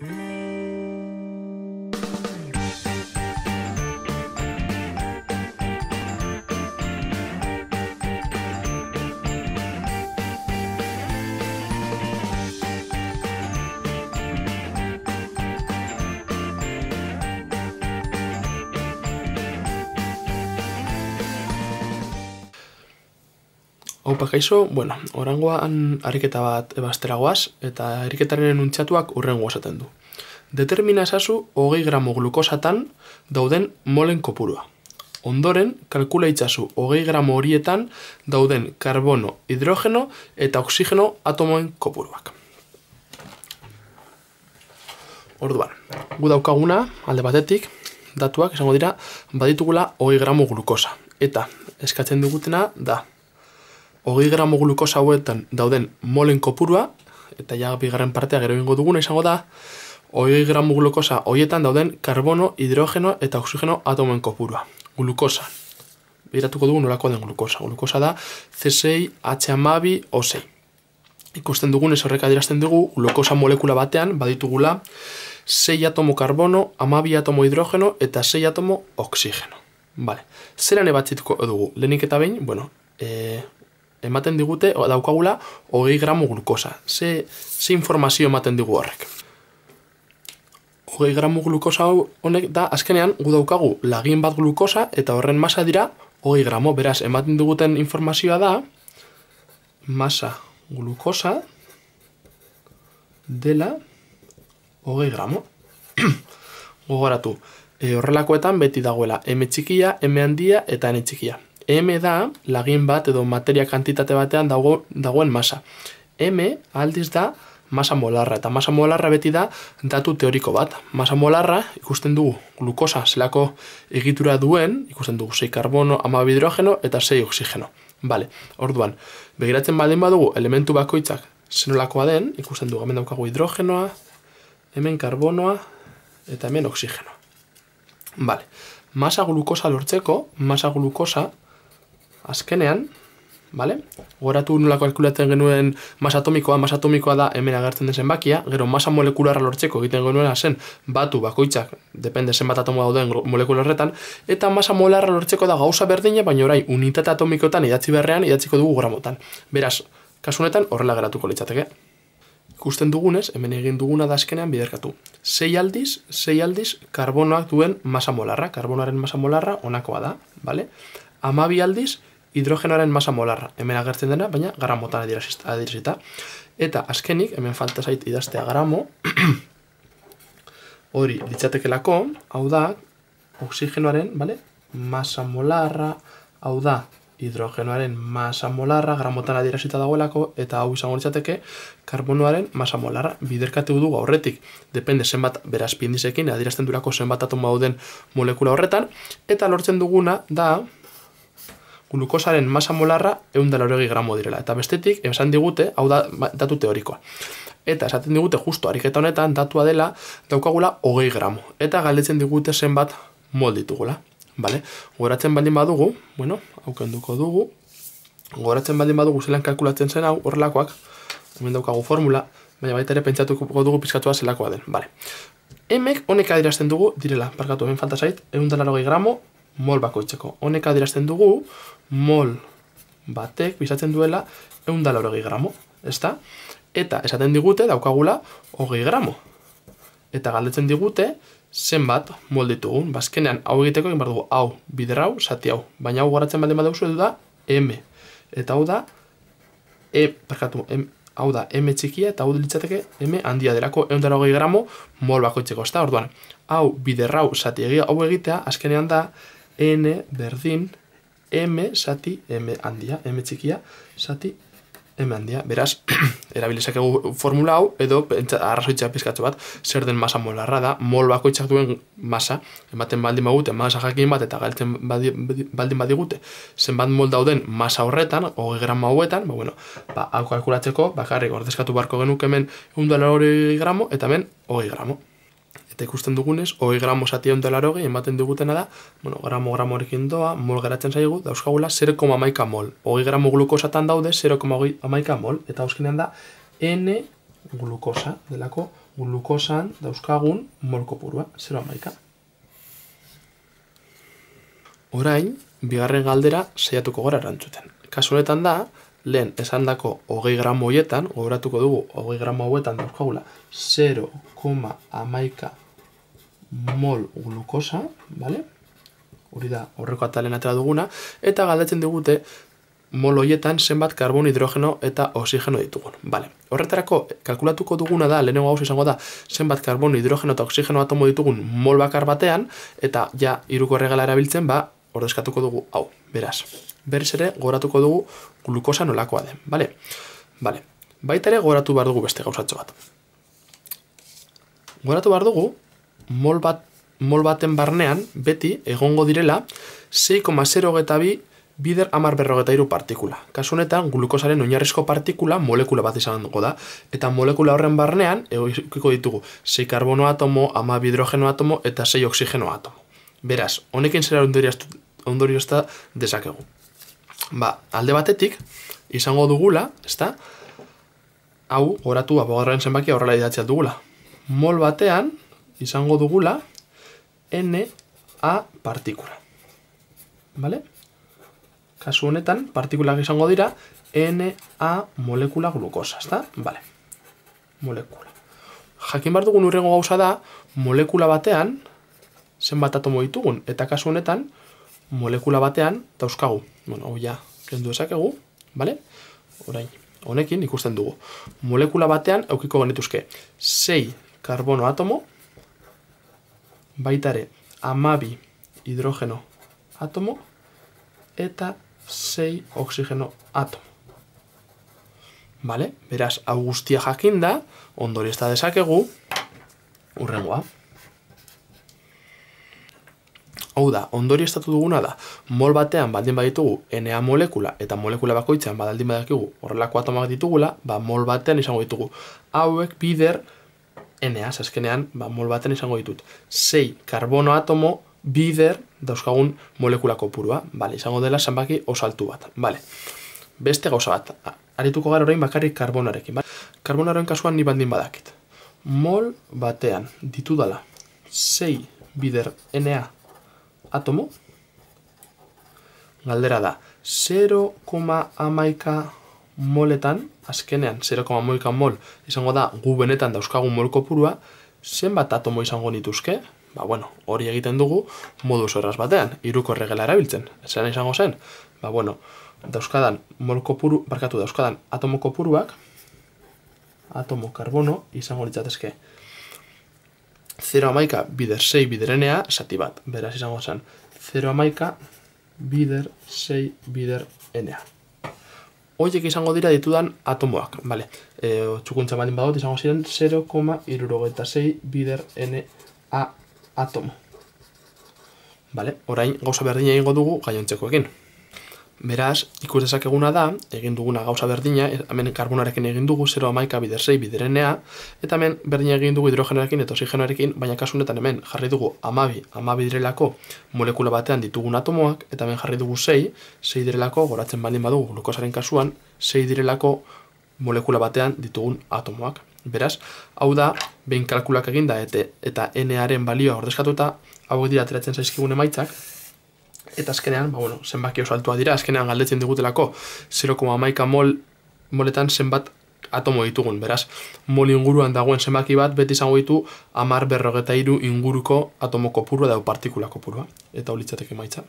Mm-hmm. Haupa gaizo, bueno, orangoan ariketa bat ebaztera goaz, eta ariketaren untxatuak hurrengo esaten du. Determina esazu hogei gramo glukosatan dauden molen kopurua. Ondoren, kalkula itxazu hogei gramo horietan dauden karbono, hidrogeno eta oksigeno atomoen kopuruak. Orduan, gu daukaguna, alde batetik, datuak, esango dira, baditugula hogei gramo glukosa. Eta, eskatzen dugutena, da, hogei gramo gluko zauetan dauden molen kopurua, eta ja bigarren partea gero ingo duguna izango da, hogei gramo glukosa hoietan dauden karbono, hidrogeno eta oxigeno atomen kopurua. Glukosa. Beratuko dugu nolako den glukosa. Glukosa da C6, H amabi, O6. Ikusten dugun ez horrek adierazten dugu, glukosa molekula batean baditugula 6 atomo karbono, amabi atomo hidrogeno eta 6 atomo oxigeno. Vale. Zeran ebatzituko dugu? Lehenik eta behin, bueno, e, ematen digute daukagula 20 gramo glukosa. Ze, ze informazio ematen digu horrek? 20 gramo glukosa honek da azkenean gu daukagu lagin bat glukosa eta horren masa dira 20 gramo. Beraz, ematen duguten informazioa da masa glukosa dela 20 gramo. Gogoratu. Eh, horrelakoetan beti dagoela M txikia, M handia eta N txikia. M da lagin bat edo materia kantitate batean dago, dagoen masa. M aldiz da masa molarra eta masa molarra beti da datu teoriko bat. Masa molarra ikusten dugu glukosa zelako egitura duen, ikusten dugu 6 karbono, 12 hidrogeno eta 6 oxigeno. Vale. Orduan, begiratzen baldin badugu elementu bakoitzak zenolakoa den, ikusten dugu hemen daukagu hidrogenoa, hemen karbonoa eta hemen oxigeno. Vale. Masa glukosa lortzeko, masa glukosa azkenean, vale? Goratu nola kalkulatzen genuen masa atomikoa, masa atomikoa da hemen agertzen den zenbakia, gero masa molekularra lortzeko egiten genuen zen batu bakoitzak, depende zenbat atomo dauden molekula horretan, eta masa molarra lortzeko da gauza berdina, baina orain unitate atomikotan idatzi berrean idatziko dugu gramotan. Beraz, kasunetan horrela geratuko litzateke. Ikusten dugunez, hemen egin duguna da azkenean biderkatu. 6 aldiz, sei aldiz karbonoak duen masa molarra, karbonoaren masa molarra honakoa da, vale? Amabi aldiz, hidrogenoaren masa molarra, hemen agertzen dena, baina gramotan adirazita. Eta azkenik, hemen falta zait idaztea gramo, hori ditzatekelako, hau da, oksigenoaren, bale, masa molarra, hau da, hidrogenoaren masa molarra, gramotan adierazita dagoelako, eta hau izango ditzateke, karbonoaren masa molarra, biderkatu dugu aurretik, depende zenbat berazpindizekin, adierazten durako zenbat atomauden molekula horretan, eta lortzen duguna da, glukosaren masa molarra egun da lauregi gramo direla. Eta bestetik, esan digute, hau da, ba, datu teorikoa. Eta esaten digute, justo ariketa honetan, datua dela, daukagula, hogei gramo. Eta galdetzen digute zenbat mol ditugula. Bale? Goratzen baldin badugu, bueno, hauken duko dugu, goratzen baldin badugu zelan kalkulatzen zen hau, horrelakoak, hemen daukagu formula, baina baita ere pentsatuko dugu pizkatua zelakoa den. Bale. Hemek honek adirazten dugu, direla, parkatu hemen falta zait, egun dela gramo, mol bako Honek adirazten dugu, mol batek bizatzen duela egun dala hori gramo, ez Eta esaten digute daukagula hori gramo. Eta galdetzen digute zenbat mol ditugun. Bazkenean ba, hau egiteko egin bardu hau, biderrau, sati hau. Baina hau garratzen baldin badauzu edu da M. Eta hau da, E, perkatu, M, hau da M txikia eta hau litzateke M handia derako egun dara hogei mol bakoitzeko, ez Orduan, hau biderrau zati egia hau egitea, azkenean da N berdin M sati, M handia, M txikia, sati, M handia. Beraz, erabilizak egu formula hau, edo arrazoitza pizkatzu bat, zer den masa molarra da, mol bako duen masa, ematen baldin bagute, masa jakin bat, eta galtzen baldin badigute, zenbat mol dauden masa horretan, hoge gramo hauetan, ba, bueno, ba, hau kalkulatzeko, bakarrik ordezkatu barko genuke hemen, egun gramo, eta hemen, hoge gramo eta ikusten dugunez, hoi gramo zati dela erogei, ematen digutena da, bueno, gramo gramo doa, mol geratzen zaigu, dauzkagula 0,1 mol. Hoi gramo glukosatan daude 0,1 mol, eta hauskinean da N glukosa, delako glukosan dauzkagun mol kopurua, 0,1. Orain, bigarren galdera zeiatuko gara erantzuten. Kasu da, lehen esandako hogei gramo hoietan, goberatuko dugu hogei gramo hoietan dauzkagula mol glukosa, vale? Hori da horreko atalen atera duguna eta galdetzen digute mol hoietan zenbat karbon hidrogeno eta oxigeno ditugun, vale? Horretarako kalkulatuko duguna da lehenengo gauz izango da zenbat karbon hidrogeno eta oxigeno atomo ditugun mol bakar batean eta ja iruko erregala erabiltzen, ba ordezkatuko dugu hau. Beraz, berriz ere goratuko dugu glukosa nolakoa den, vale? Vale. Baitare goratu bar dugu beste gauzatxo bat. Goratu bar dugu, mol, bat, mol baten barnean beti egongo direla 6,0 eta bi bider amar berrogeta iru partikula. Kasunetan glukosaren oinarrizko partikula molekula bat izan dugu da. Eta molekula horren barnean egokiko ditugu 6 karbono atomo, ama hidrogeno atomo eta 6 oksigeno atomo. Beraz, honekin zera ondorio ozta dezakegu. Ba, alde batetik, izango dugula, ezta hau, horatu, abogarren zenbaki, horrela idatxeat dugula. Mol batean, izango dugula NA partikula. Bale? Kasu honetan, partikulak izango dira NA molekula glukosa, ezta? Bale. Molekula. Jakin bar dugun urrengo gauza da, molekula batean, zenbat atomo ditugun, eta kasu honetan, molekula batean, tauskagu. Bueno, hau ja, kendu esakegu, bale? Orain, honekin ikusten dugu. Molekula batean, eukiko genetuzke, 6 karbono atomo, baitare amabi hidrogeno atomo eta sei oksigeno atomo. Bale, beraz, hau guztia jakin da, ondori ez da dezakegu, urrengoa. Hau da, ondori estatu duguna da, mol batean baldin baditugu NA molekula, eta molekula bakoitzean badaldin badakigu horrelako atomak ditugula, ba mol batean izango ditugu hauek bider Na, azkenean, ba, mol baten izango ditut. 6 karbono atomo bider dauzkagun molekula kopurua. Bale, izango dela zanbaki osaltu bat. Bale, beste gauza bat. Arituko gara orain bakarrik karbonarekin. Bale? Karbonaren kasuan ni bandin badakit. Mol batean ditudala 6 bider Na atomo. Galdera da, 0,1 moletan, azkenean 0,1 mol izango da gu benetan dauzkagun mol kopurua, zenbat atomo izango nituzke, ba bueno, hori egiten dugu modu zorraz batean, iruko regela erabiltzen, Zeran izango zen, ba bueno, dauzkadan mol kopuru, barkatu dauzkadan atomo kopuruak, atomo karbono izango ditzatezke, 0 amaika bider 6 bider nea, sati bat, beraz izango zen, 0 amaika bider 6 bider enea. Oiek izango dira ditudan atomoak, bale. E, Txukuntza balin badot izango ziren 0,76 bider n a atomo. Bale, orain gauza berdina egingo dugu gaiontzekoekin. Beraz, ikus dezakeguna da, egin duguna gauza berdina, hemen karbonarekin egin dugu, 0 amaika 6 biderenea, eta hemen berdina egin dugu hidrogenarekin eta oxigenarekin, baina kasunetan hemen jarri dugu amabi, amabi direlako molekula batean ditugun atomoak, eta hemen jarri dugu 6, 6 direlako, goratzen baldin badugu glukosaren kasuan, 6 direlako molekula batean ditugun atomoak. Beraz, hau da, behin kalkulak eginda eta, eta aren balioa ordezkatuta, hau dira ateratzen zaizkigun emaitzak, Eta azkenean, ba, bueno, zenbaki oso altua dira, azkenean galdetzen digutelako 0,1 mol, moletan zenbat atomo ditugun, beraz, mol inguruan dagoen zenbaki bat beti izango ditu amar berrogeta iru inguruko atomo kopurua dago partikula kopurua, eta olitzateke maitza.